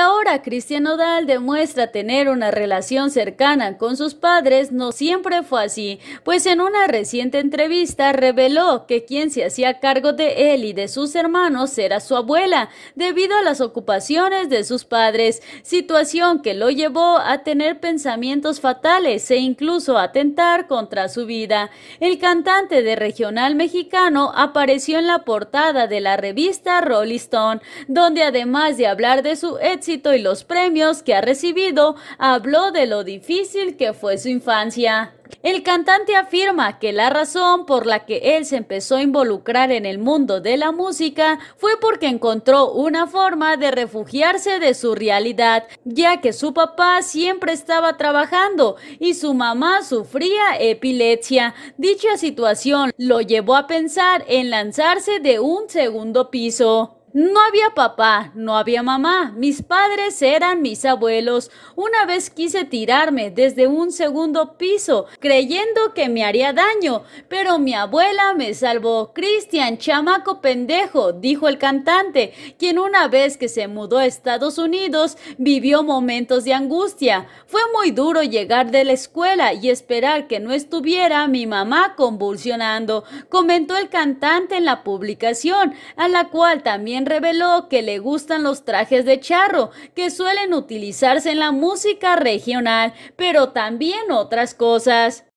ahora Cristian Odal demuestra tener una relación cercana con sus padres, no siempre fue así, pues en una reciente entrevista reveló que quien se hacía cargo de él y de sus hermanos era su abuela, debido a las ocupaciones de sus padres, situación que lo llevó a tener pensamientos fatales e incluso a atentar contra su vida. El cantante de regional mexicano apareció en la portada de la revista Rolling Stone, donde además de hablar de su éxito, y los premios que ha recibido, habló de lo difícil que fue su infancia. El cantante afirma que la razón por la que él se empezó a involucrar en el mundo de la música fue porque encontró una forma de refugiarse de su realidad, ya que su papá siempre estaba trabajando y su mamá sufría epilepsia. Dicha situación lo llevó a pensar en lanzarse de un segundo piso. No había papá, no había mamá, mis padres eran mis abuelos. Una vez quise tirarme desde un segundo piso, creyendo que me haría daño, pero mi abuela me salvó. Cristian, chamaco pendejo, dijo el cantante, quien una vez que se mudó a Estados Unidos vivió momentos de angustia. Fue muy duro llegar de la escuela y esperar que no estuviera mi mamá convulsionando, comentó el cantante en la publicación, a la cual también reveló que le gustan los trajes de charro, que suelen utilizarse en la música regional, pero también otras cosas.